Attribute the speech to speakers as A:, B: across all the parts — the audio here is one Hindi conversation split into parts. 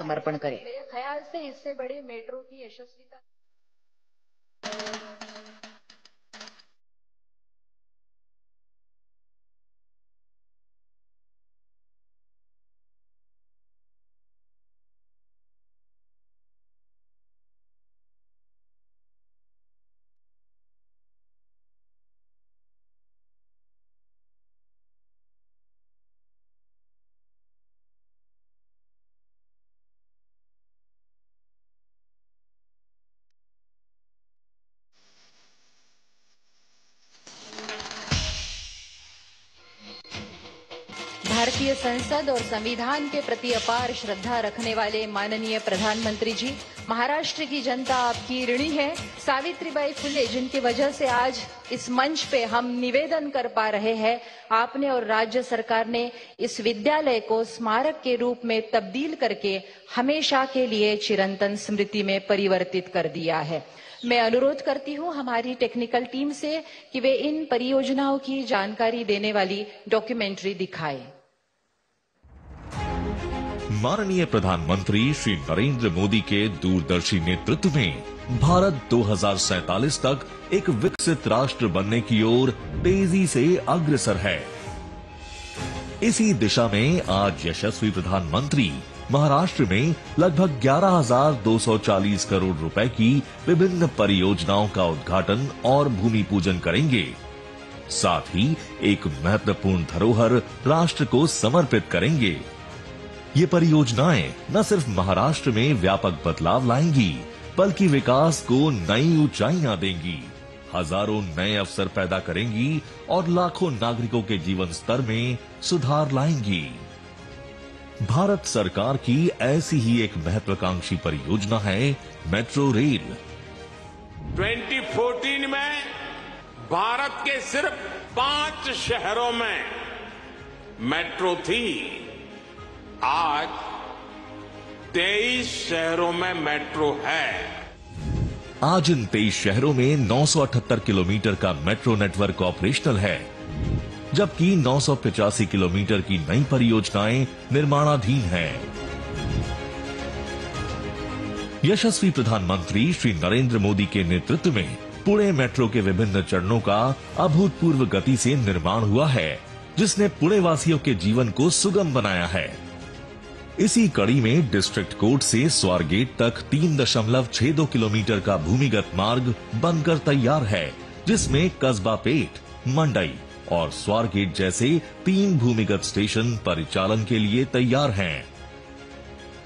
A: समर्पण करें मेरे ख्याल से इससे बड़ी मेट्रो की यशस्वीता संसद और संविधान के प्रति अपार श्रद्धा रखने वाले माननीय प्रधानमंत्री जी महाराष्ट्र की जनता आपकी ऋणी है सावित्रीबाई फुले जिनकी वजह से आज इस मंच पे हम निवेदन कर पा रहे हैं आपने और राज्य सरकार ने इस विद्यालय को स्मारक के रूप में तब्दील करके हमेशा के लिए चिरंतन स्मृति में परिवर्तित कर दिया है मैं अनुरोध करती हूँ हमारी टेक्निकल टीम से कि वे इन परियोजनाओं की जानकारी देने वाली डॉक्यूमेंट्री दिखाएं।
B: माननीय प्रधानमंत्री श्री नरेंद्र मोदी के दूरदर्शी नेतृत्व में भारत दो तक एक विकसित राष्ट्र बनने की ओर तेजी से अग्रसर है इसी दिशा में आज यशस्वी प्रधानमंत्री महाराष्ट्र में लगभग 11,240 करोड़ रुपए की विभिन्न परियोजनाओं का उद्घाटन और भूमि पूजन करेंगे साथ ही एक महत्वपूर्ण धरोहर राष्ट्र को समर्पित करेंगे ये परियोजनाएं न सिर्फ महाराष्ट्र में व्यापक बदलाव लाएंगी बल्कि विकास को नई ऊंचाइयां देंगी हजारों नए अवसर पैदा करेंगी और लाखों नागरिकों के जीवन स्तर में सुधार लाएंगी भारत सरकार की ऐसी ही एक महत्वाकांक्षी परियोजना है मेट्रो रेल
C: 2014 में भारत के सिर्फ पांच शहरों में मेट्रो थी आज तेईस शहरों में मेट्रो है
B: आज इन तेईस शहरों में 978 किलोमीटर का मेट्रो नेटवर्क ऑपरेशनल है जबकि नौ किलोमीटर की नई परियोजनाएं निर्माणाधीन हैं। यशस्वी प्रधानमंत्री श्री नरेंद्र मोदी के नेतृत्व में पुणे मेट्रो के विभिन्न चरणों का अभूतपूर्व गति से निर्माण हुआ है जिसने पुणे वासियों के जीवन को सुगम बनाया है इसी कड़ी में डिस्ट्रिक्ट कोर्ट से स्वारगेट तक 3.62 किलोमीटर का भूमिगत मार्ग बनकर तैयार है जिसमें कस्बा पेट मंडई और स्वारगेट जैसे तीन भूमिगत स्टेशन परिचालन के लिए तैयार हैं।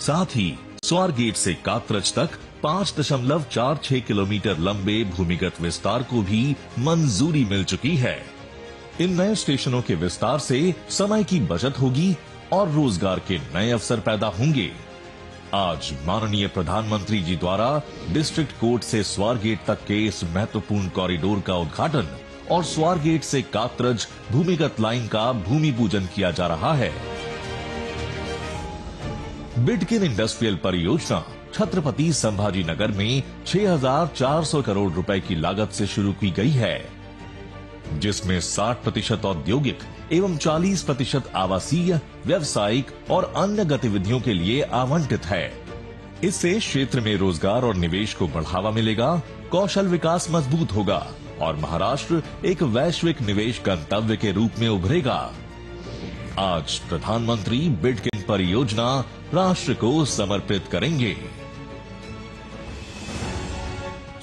B: साथ ही स्वारगेट से कात्रज तक 5.46 किलोमीटर लंबे भूमिगत विस्तार को भी मंजूरी मिल चुकी है इन नए स्टेशनों के विस्तार से समय की बचत होगी और रोजगार के नए अवसर पैदा होंगे आज माननीय प्रधानमंत्री जी द्वारा डिस्ट्रिक्ट कोर्ट से स्वार गेट तक के इस महत्वपूर्ण कॉरिडोर का उद्घाटन और स्वार गेट से कातरज भूमिगत लाइन का भूमि पूजन किया जा रहा है बिटकिन इंडस्ट्रियल परियोजना छत्रपति संभाजी नगर में 6,400 करोड़ रुपए की लागत से शुरू की गई है जिसमें 60 प्रतिशत औद्योगिक एवं 40 प्रतिशत आवासीय व्यवसायिक और अन्य गतिविधियों के लिए आवंटित है इससे क्षेत्र में रोजगार और निवेश को बढ़ावा मिलेगा कौशल विकास मजबूत होगा और महाराष्ट्र एक वैश्विक निवेश गंतव्य के रूप में उभरेगा आज प्रधानमंत्री बिडकिन परियोजना राष्ट्र को समर्पित करेंगे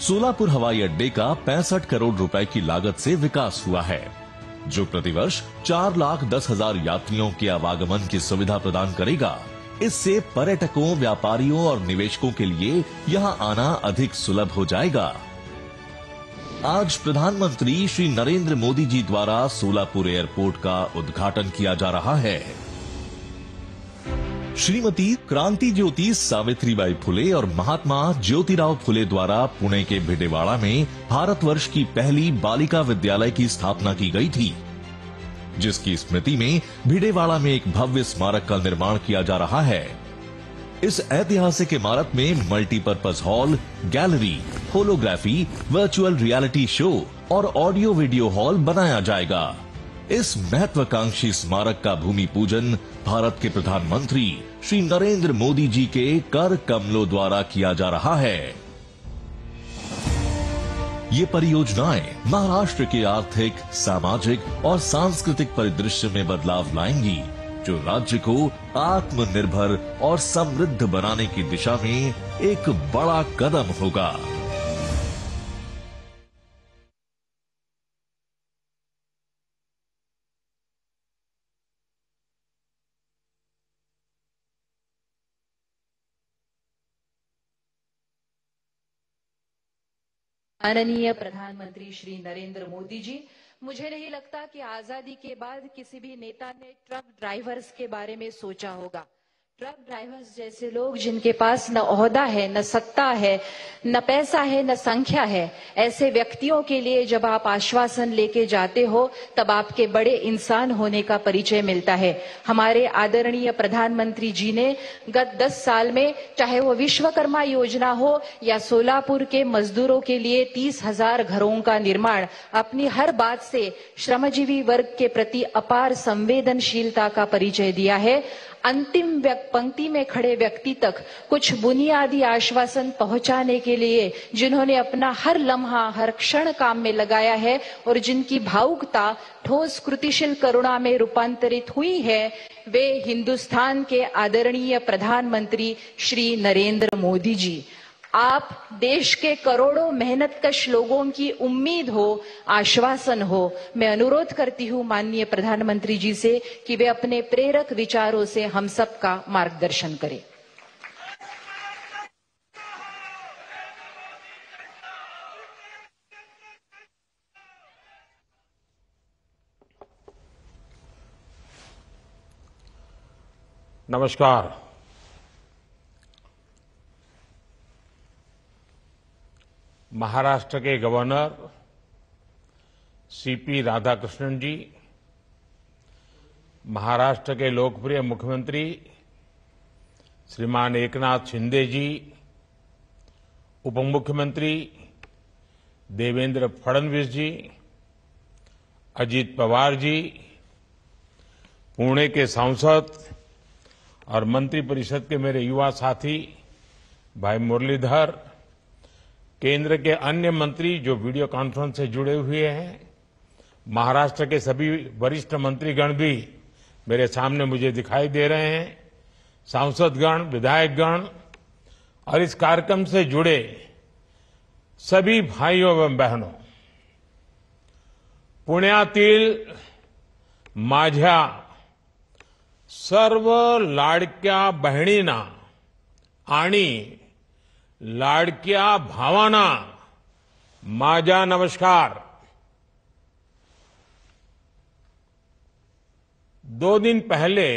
B: सोलापुर हवाई अड्डे का पैंसठ करोड़ रुपए की लागत से विकास हुआ है जो प्रतिवर्ष चार लाख दस हजार यात्रियों के आवागमन की सुविधा प्रदान करेगा इससे पर्यटकों व्यापारियों और निवेशकों के लिए यहाँ आना अधिक सुलभ हो जाएगा आज प्रधानमंत्री श्री नरेंद्र मोदी जी द्वारा सोलापुर एयरपोर्ट का उद्घाटन किया जा रहा है श्रीमती क्रांति ज्योति सावित्रीबाई फुले और महात्मा ज्योतिराव फुले द्वारा पुणे के भिडेवाड़ा में भारतवर्ष की पहली बालिका विद्यालय की स्थापना की गई थी जिसकी स्मृति में भिडेवाड़ा में एक भव्य स्मारक का निर्माण किया जा रहा है इस ऐतिहासिक इमारत में multipurpose hall gallery holography virtual reality show और ऑडियो वीडियो हॉल बनाया जाएगा इस महत्वाकांक्षी स्मारक का भूमि पूजन भारत के प्रधानमंत्री श्री नरेंद्र मोदी जी के कर कमलों द्वारा किया जा रहा है ये परियोजनाएं महाराष्ट्र के आर्थिक सामाजिक और सांस्कृतिक परिदृश्य में बदलाव लाएंगी जो राज्य को आत्मनिर्भर और समृद्ध बनाने की दिशा में एक बड़ा कदम होगा
A: माननीय प्रधानमंत्री श्री नरेंद्र मोदी जी मुझे नहीं लगता कि आजादी के बाद किसी भी नेता ने ट्रक ड्राइवर्स के बारे में सोचा होगा ट्रक ड्राइवर्स जैसे लोग जिनके पास न ओहदा है न सत्ता है न पैसा है न संख्या है ऐसे व्यक्तियों के लिए जब आप आश्वासन लेके जाते हो तब आपके बड़े इंसान होने का परिचय मिलता है हमारे आदरणीय प्रधानमंत्री जी ने गत 10 साल में चाहे वो विश्वकर्मा योजना हो या सोलापुर के मजदूरों के लिए तीस हजार घरों का निर्माण अपनी हर बात से श्रमजीवी वर्ग के प्रति अपार संवेदनशीलता का परिचय दिया है अंतिम पंक्ति में खड़े व्यक्ति तक कुछ बुनियादी आश्वासन पहुंचाने के लिए जिन्होंने अपना हर लम्हा हर क्षण काम में लगाया है और जिनकी भावुकता ठोस कृतिशील करुणा में रूपांतरित हुई है वे हिंदुस्तान के आदरणीय प्रधानमंत्री श्री नरेंद्र मोदी जी आप देश के करोड़ों मेहनत कश लोगों की उम्मीद हो आश्वासन हो मैं अनुरोध करती हूँ माननीय प्रधानमंत्री जी से कि वे अपने प्रेरक विचारों से हम सबका मार्गदर्शन करें
C: नमस्कार महाराष्ट्र के गवर्नर सीपी राधाकृष्णन जी महाराष्ट्र के लोकप्रिय मुख्यमंत्री श्रीमान एकनाथ शिंदे जी उप मुख्यमंत्री देवेंद्र फडणवीस जी अजीत पवार जी पुणे के सांसद और मंत्रिपरिषद के मेरे युवा साथी भाई मुरलीधर केंद्र के अन्य मंत्री जो वीडियो कॉन्फ्रेंस से जुड़े हुए हैं महाराष्ट्र के सभी वरिष्ठ मंत्रीगण भी मेरे सामने मुझे दिखाई दे रहे हैं सांसदगण विधायकगण और इस कार्यक्रम से जुड़े सभी भाइयों एवं बहनों पुण्यातील माझा सर्व लाडक्या बहिणींना आणि लाड़किया भावाना माजा नमस्कार दो दिन पहले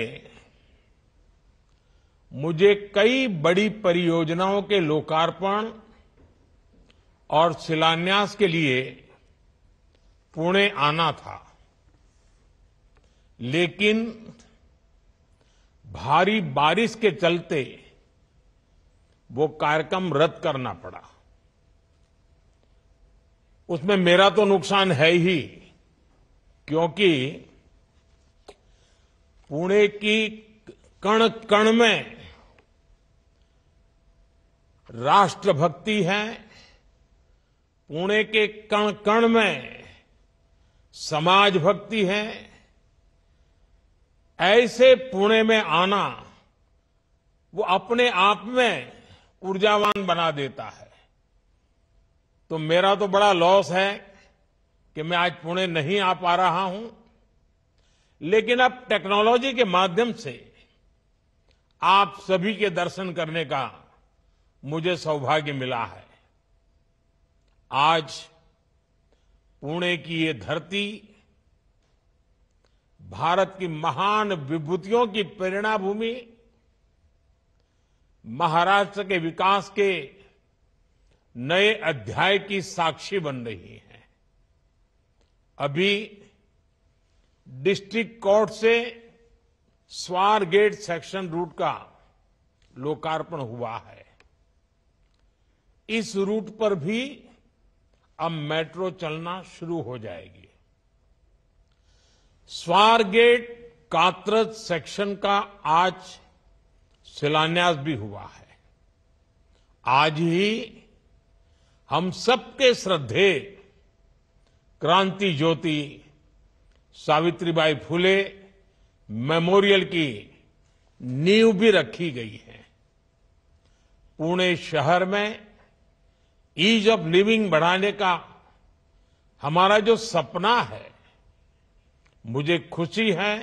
C: मुझे कई बड़ी परियोजनाओं के लोकार्पण और शिलान्यास के लिए पुणे आना था लेकिन भारी बारिश के चलते वो कार्यक्रम रद्द करना पड़ा उसमें मेरा तो नुकसान है ही क्योंकि पुणे की कण कण में राष्ट्रभक्ति है पुणे के कण कण में समाज भक्ति है ऐसे पुणे में आना वो अपने आप में ऊर्जावान बना देता है तो मेरा तो बड़ा लॉस है कि मैं आज पुणे नहीं आ पा रहा हूं लेकिन अब टेक्नोलॉजी के माध्यम से आप सभी के दर्शन करने का मुझे सौभाग्य मिला है आज पुणे की ये धरती भारत की महान विभूतियों की प्रेरणा भूमि महाराष्ट्र के विकास के नए अध्याय की साक्षी बन रही है अभी डिस्ट्रिक्ट कोर्ट से स्वार गेट सेक्शन रूट का लोकार्पण हुआ है इस रूट पर भी अब मेट्रो चलना शुरू हो जाएगी स्वार गेट कात्रज सेक्शन का आज शिलान्यास भी हुआ है आज ही हम सबके श्रद्धे क्रांति ज्योति सावित्रीबाई फुले मेमोरियल की नींव भी रखी गई है पुणे शहर में ईज ऑफ लिविंग बढ़ाने का हमारा जो सपना है मुझे खुशी है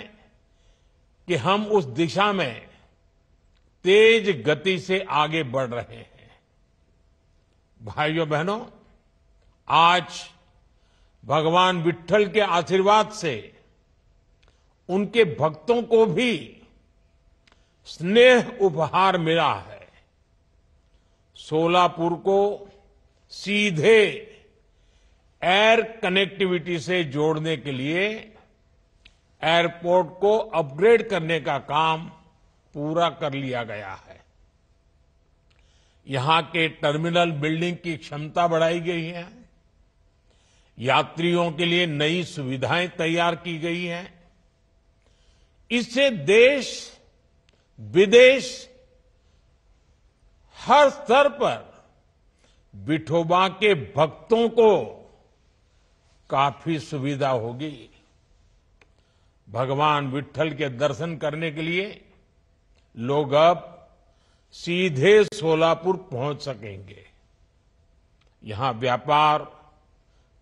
C: कि हम उस दिशा में तेज गति से आगे बढ़ रहे हैं भाइयों बहनों आज भगवान विट्ठल के आशीर्वाद से उनके भक्तों को भी स्नेह उपहार मिला है सोलापुर को सीधे एयर कनेक्टिविटी से जोड़ने के लिए एयरपोर्ट को अपग्रेड करने का काम पूरा कर लिया गया है यहां के टर्मिनल बिल्डिंग की क्षमता बढ़ाई गई है यात्रियों के लिए नई सुविधाएं तैयार की गई हैं इससे देश विदेश हर स्तर पर विठोबा के भक्तों को काफी सुविधा होगी भगवान विट्ठल के दर्शन करने के लिए लोग अब सीधे सोलापुर पहुंच सकेंगे यहां व्यापार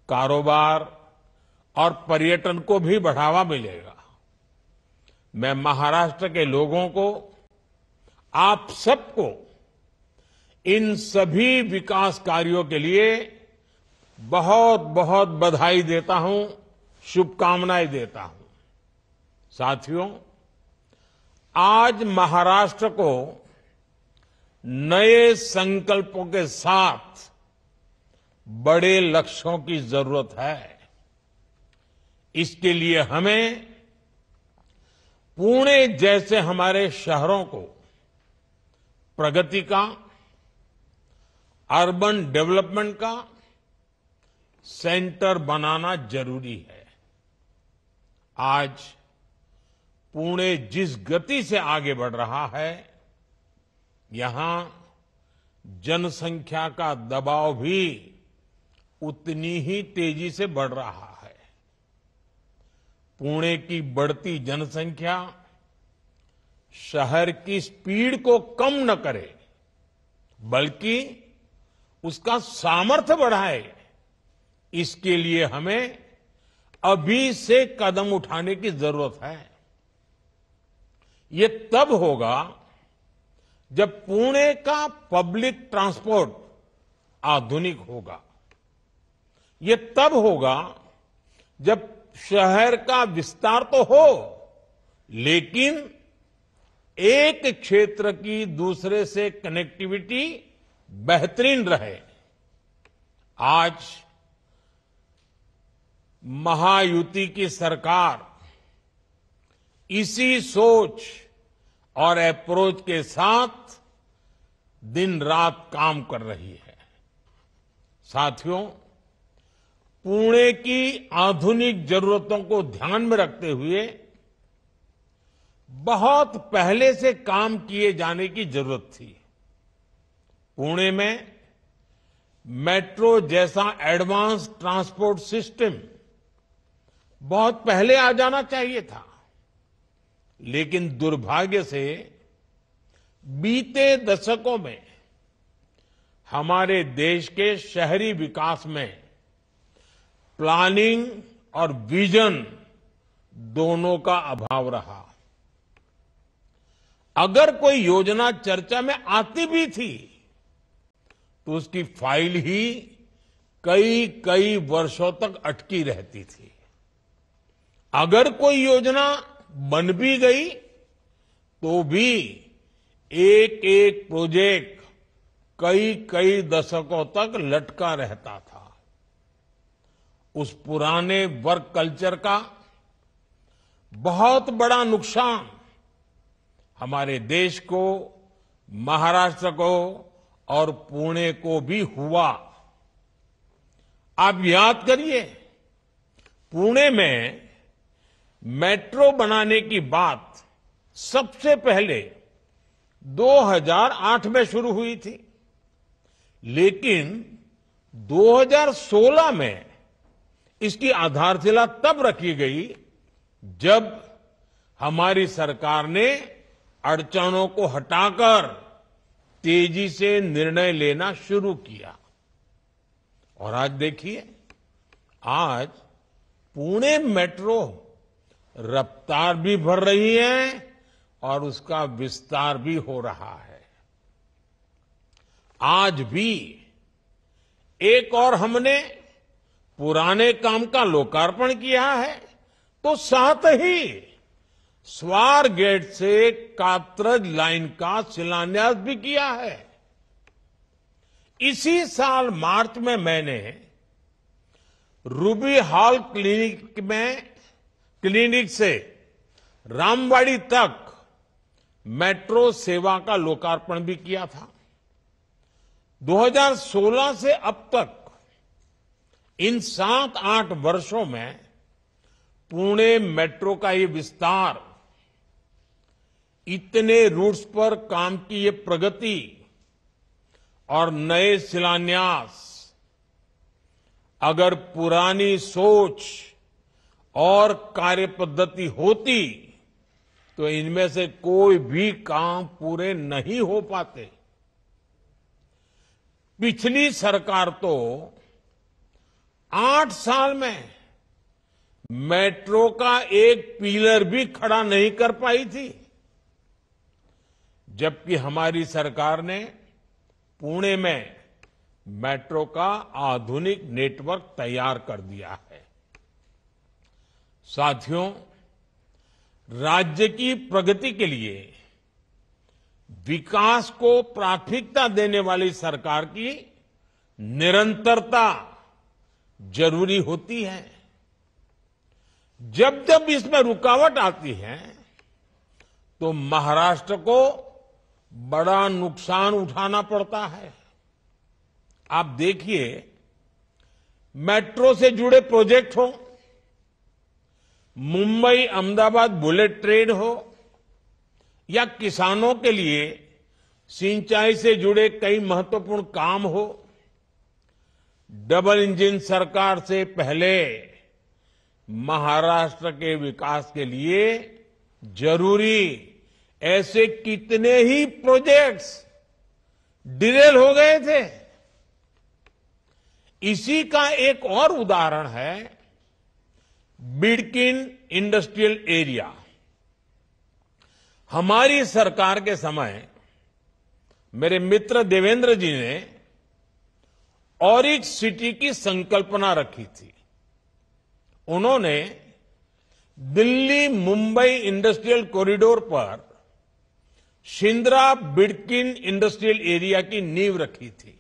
C: कारोबार और पर्यटन को भी बढ़ावा मिलेगा मैं महाराष्ट्र के लोगों को आप सबको इन सभी विकास कार्यों के लिए बहुत बहुत बधाई देता हूं शुभकामनाएं देता हूं साथियों आज महाराष्ट्र को नए संकल्पों के साथ बड़े लक्ष्यों की जरूरत है इसके लिए हमें पुणे जैसे हमारे शहरों को प्रगति का अर्बन डेवलपमेंट का सेंटर बनाना जरूरी है आज पुणे जिस गति से आगे बढ़ रहा है यहां जनसंख्या का दबाव भी उतनी ही तेजी से बढ़ रहा है पुणे की बढ़ती जनसंख्या शहर की स्पीड को कम न करे बल्कि उसका सामर्थ्य बढ़ाए इसके लिए हमें अभी से कदम उठाने की जरूरत है ये तब होगा जब पुणे का पब्लिक ट्रांसपोर्ट आधुनिक होगा ये तब होगा जब शहर का विस्तार तो हो लेकिन एक क्षेत्र की दूसरे से कनेक्टिविटी बेहतरीन रहे आज महायुति की सरकार इसी सोच और अप्रोच के साथ दिन रात काम कर रही है साथियों पुणे की आधुनिक जरूरतों को ध्यान में रखते हुए बहुत पहले से काम किए जाने की जरूरत थी पुणे में मेट्रो जैसा एडवांस ट्रांसपोर्ट सिस्टम बहुत पहले आ जाना चाहिए था लेकिन दुर्भाग्य से बीते दशकों में हमारे देश के शहरी विकास में प्लानिंग और विजन दोनों का अभाव रहा अगर कोई योजना चर्चा में आती भी थी तो उसकी फाइल ही कई कई वर्षों तक अटकी रहती थी अगर कोई योजना बन भी गई तो भी एक एक प्रोजेक्ट कई कई दशकों तक लटका रहता था उस पुराने वर्क कल्चर का बहुत बड़ा नुकसान हमारे देश को महाराष्ट्र को और पुणे को भी हुआ आप याद करिए पुणे में मेट्रो बनाने की बात सबसे पहले 2008 में शुरू हुई थी लेकिन 2016 में इसकी आधारशिला तब रखी गई जब हमारी सरकार ने अड़चनों को हटाकर तेजी से निर्णय लेना शुरू किया और आज देखिए आज पुणे मेट्रो रफ्तार भी भर रही है और उसका विस्तार भी हो रहा है आज भी एक और हमने पुराने काम का लोकार्पण किया है तो साथ ही स्वार गेट से कात्रज लाइन का शिलान्यास भी किया है इसी साल मार्च में मैंने रूबी हॉल क्लिनिक में क्लीनिक से रामवाड़ी तक मेट्रो सेवा का लोकार्पण भी किया था 2016 से अब तक इन सात आठ वर्षों में पुणे मेट्रो का ये विस्तार इतने रूट्स पर काम की ये प्रगति और नए शिलान्यास अगर पुरानी सोच और कार्य पद्धति होती तो इनमें से कोई भी काम पूरे नहीं हो पाते पिछली सरकार तो आठ साल में मेट्रो का एक पिलर भी खड़ा नहीं कर पाई थी जबकि हमारी सरकार ने पुणे में मेट्रो का आधुनिक नेटवर्क तैयार कर दिया है साथियों राज्य की प्रगति के लिए विकास को प्राथमिकता देने वाली सरकार की निरंतरता जरूरी होती है जब जब इसमें रुकावट आती है तो महाराष्ट्र को बड़ा नुकसान उठाना पड़ता है आप देखिए मेट्रो से जुड़े प्रोजेक्ट हों मुंबई अहमदाबाद बुलेट ट्रेन हो या किसानों के लिए सिंचाई से जुड़े कई महत्वपूर्ण काम हो डबल इंजन सरकार से पहले महाराष्ट्र के विकास के लिए जरूरी ऐसे कितने ही प्रोजेक्ट्स डिलेल हो गए थे इसी का एक और उदाहरण है बिडकिन इंडस्ट्रियल एरिया हमारी सरकार के समय मेरे मित्र देवेंद्र जी ने ऑरिज सिटी की संकल्पना रखी थी उन्होंने दिल्ली मुंबई इंडस्ट्रियल कॉरिडोर पर शिंद्रा बिडकिन इंडस्ट्रियल एरिया की नींव रखी थी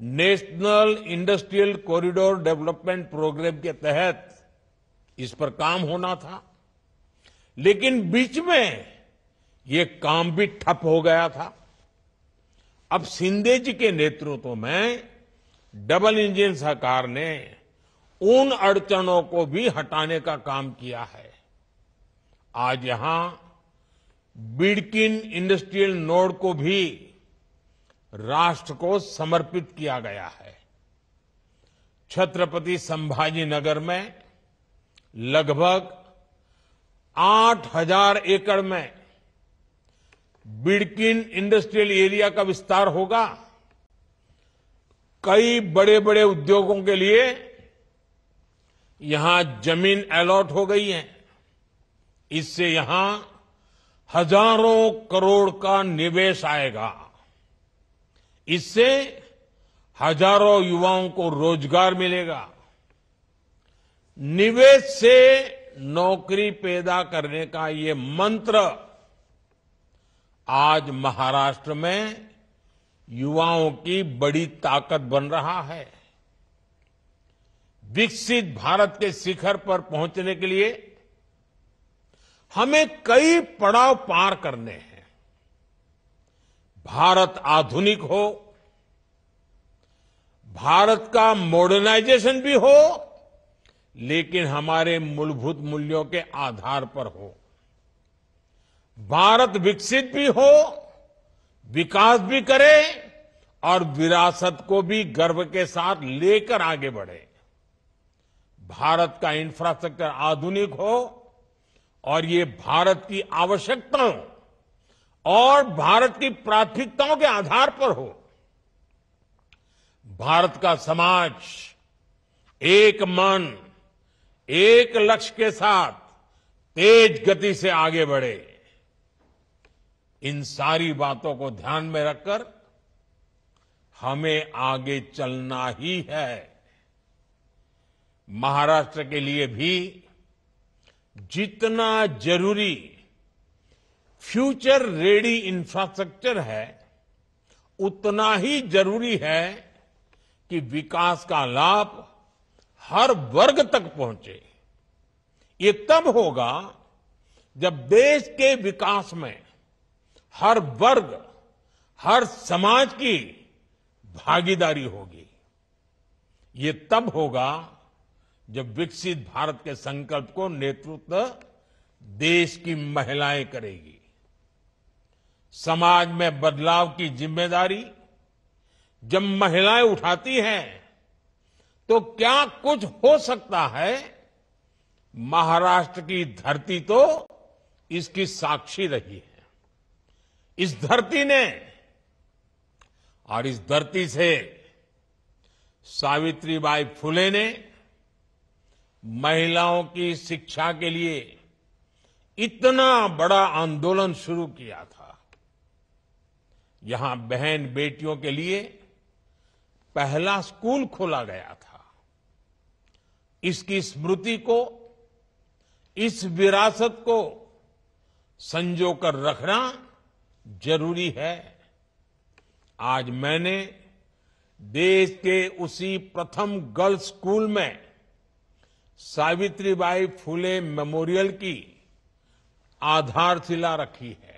C: national industrial corridor development programme के तहत इस पर काम होना था लेकिन बीच में ये काम भी ठप हो गया था अब सिंधे जी के नेतृत्व में डबल इंजन सरकार ने उन अड़चनों को भी हटाने का काम किया है आज यहां बिड़किन इंडस्ट्रियल नोड को भी राष्ट्र को समर्पित किया गया है छत्रपति संभाजी नगर में लगभग 8000 एकड़ में बिड़किन इंडस्ट्रियल एरिया का विस्तार होगा कई बड़े बड़े उद्योगों के लिए यहां जमीन अलॉट हो गई है इससे यहां हजारों करोड़ का निवेश आएगा इससे हजारों युवाओं को रोजगार मिलेगा निवेश से नौकरी पैदा करने का ये मंत्र आज महाराष्ट्र में युवाओं की बड़ी ताकत बन रहा है विकसित भारत के शिखर पर पहुंचने के लिए हमें कई पड़ाव पार करने हैं भारत आधुनिक हो भारत का मॉडर्नाइजेशन भी हो लेकिन हमारे मूलभूत मूल्यों के आधार पर हो भारत विकसित भी हो विकास भी करे और विरासत को भी गर्व के साथ लेकर आगे बढ़े भारत का इंफ्रास्ट्रक्चर आधुनिक हो और ये भारत की आवश्यकताओं और भारत की प्राथमिकताओं के आधार पर हो भारत का समाज एक मन एक लक्ष्य के साथ तेज गति से आगे बढ़े इन सारी बातों को ध्यान में रखकर हमें आगे चलना ही है महाराष्ट्र के लिए भी जितना जरूरी फ्यूचर रेडी इंफ्रास्ट्रक्चर है उतना ही जरूरी है कि विकास का लाभ हर वर्ग तक पहुंचे ये तब होगा जब देश के विकास में हर वर्ग हर समाज की भागीदारी होगी ये तब होगा जब विकसित भारत के संकल्प को नेतृत्व देश की महिलाएं करेगी समाज में बदलाव की जिम्मेदारी जब महिलाएं उठाती हैं तो क्या कुछ हो सकता है महाराष्ट्र की धरती तो इसकी साक्षी रही है इस धरती ने और इस धरती से सावित्रीबाई फुले ने महिलाओं की शिक्षा के लिए इतना बड़ा आंदोलन शुरू किया था यहां बहन बेटियों के लिए पहला स्कूल खोला गया था इसकी स्मृति को इस विरासत को संजोकर रखना जरूरी है आज मैंने देश के उसी प्रथम गर्ल्स स्कूल में सावित्रीबाई फूले मेमोरियल की आधारशिला रखी है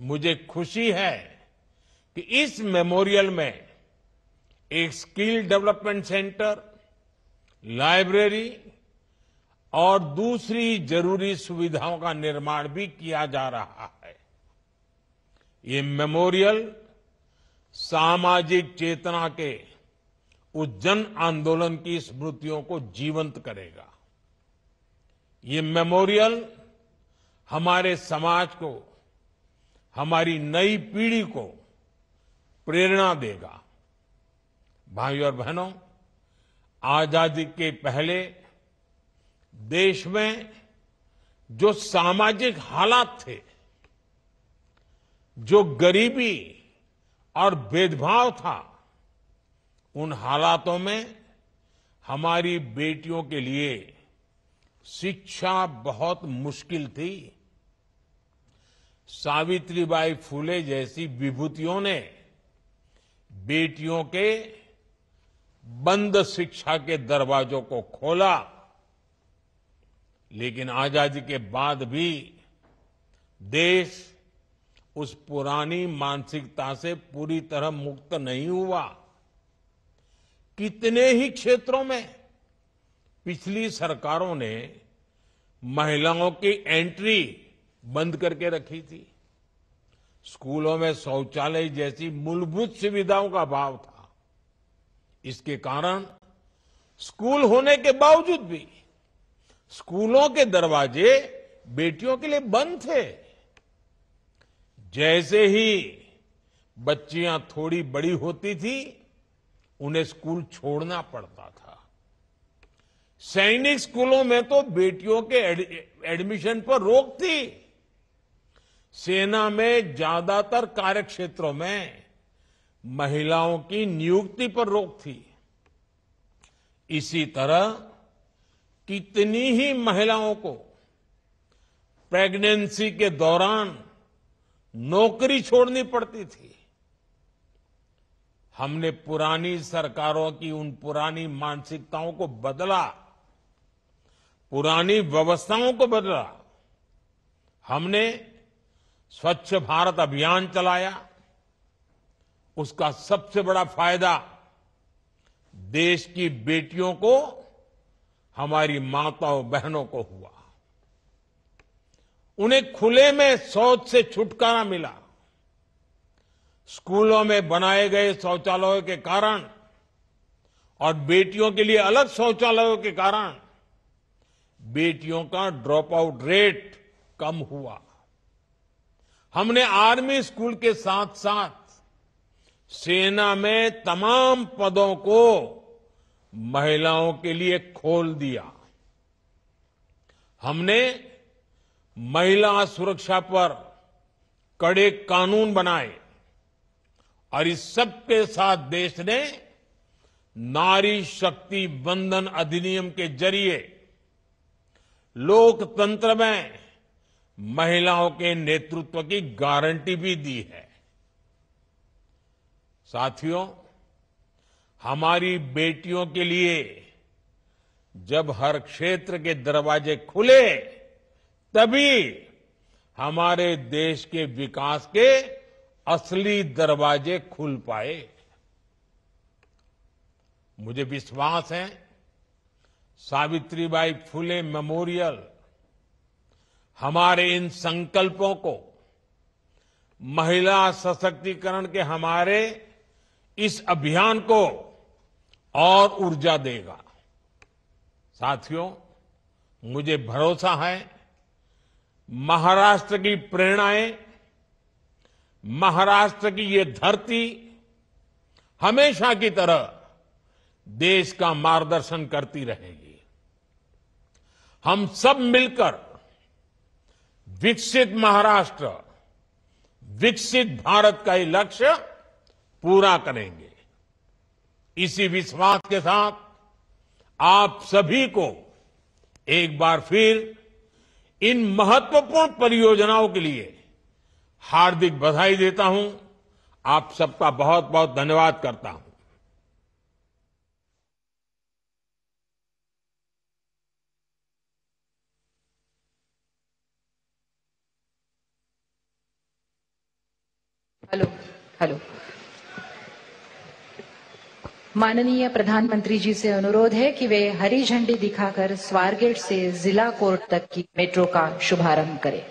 C: मुझे खुशी है कि इस मेमोरियल में एक स्किल डेवलपमेंट सेंटर लाइब्रेरी और दूसरी जरूरी सुविधाओं का निर्माण भी किया जा रहा है ये मेमोरियल सामाजिक चेतना के उस जन आंदोलन की स्मृतियों को जीवंत करेगा ये मेमोरियल हमारे समाज को हमारी नई पीढ़ी को प्रेरणा देगा भाइयों और बहनों आजादी के पहले देश में जो सामाजिक हालात थे जो गरीबी और भेदभाव था उन हालातों में हमारी बेटियों के लिए शिक्षा बहुत मुश्किल थी सावित्रीबाई फूले जैसी विभूतियों ने बेटियों के बंद शिक्षा के दरवाजों को खोला लेकिन आजादी के बाद भी देश उस पुरानी मानसिकता से पूरी तरह मुक्त नहीं हुआ कितने ही क्षेत्रों में पिछली सरकारों ने महिलाओं की एंट्री बंद करके रखी थी स्कूलों में शौचालय जैसी मूलभूत सुविधाओं का अभाव था इसके कारण स्कूल होने के बावजूद भी स्कूलों के दरवाजे बेटियों के लिए बंद थे जैसे ही बच्चियां थोड़ी बड़ी होती थी उन्हें स्कूल छोड़ना पड़ता था सैनिक स्कूलों में तो बेटियों के एडमिशन पर रोक थी सेना में ज्यादातर कार्यक्षेत्रों में महिलाओं की नियुक्ति पर रोक थी इसी तरह कितनी ही महिलाओं को प्रेगनेंसी के दौरान नौकरी छोड़नी पड़ती थी हमने पुरानी सरकारों की उन पुरानी मानसिकताओं को बदला पुरानी व्यवस्थाओं को बदला हमने स्वच्छ भारत अभियान चलाया उसका सबसे बड़ा फायदा देश की बेटियों को हमारी माताओं बहनों को हुआ उन्हें खुले में शौच से छुटकारा मिला स्कूलों में बनाए गए शौचालयों के कारण और बेटियों के लिए अलग शौचालयों के कारण बेटियों का ड्रॉप आउट रेट कम हुआ हमने आर्मी स्कूल के साथ साथ सेना में तमाम पदों को महिलाओं के लिए खोल दिया हमने महिला सुरक्षा पर कड़े कानून बनाए और इस सब के साथ देश ने नारी शक्ति बंधन अधिनियम के जरिए लोकतंत्र में महिलाओं के नेतृत्व की गारंटी भी दी है साथियों हमारी बेटियों के लिए जब हर क्षेत्र के दरवाजे खुले तभी हमारे देश के विकास के असली दरवाजे खुल पाए मुझे विश्वास है सावित्रीबाई फुले मेमोरियल हमारे इन संकल्पों को महिला सशक्तिकरण के हमारे इस अभियान को और ऊर्जा देगा साथियों मुझे भरोसा है महाराष्ट्र की प्रेरणाएं महाराष्ट्र की ये धरती हमेशा की तरह देश का मार्गदर्शन करती रहेगी हम सब मिलकर विकसित महाराष्ट्र विकसित भारत का ही लक्ष्य पूरा करेंगे इसी विश्वास के साथ आप सभी को एक बार फिर इन महत्वपूर्ण परियोजनाओं के लिए हार्दिक बधाई देता हूं आप सबका बहुत बहुत धन्यवाद करता हूं
A: हेलो हेलो माननीय प्रधानमंत्री जी से अनुरोध है कि वे हरी झंडी दिखाकर स्वारगेट से जिला कोर्ट तक की मेट्रो का शुभारंभ करें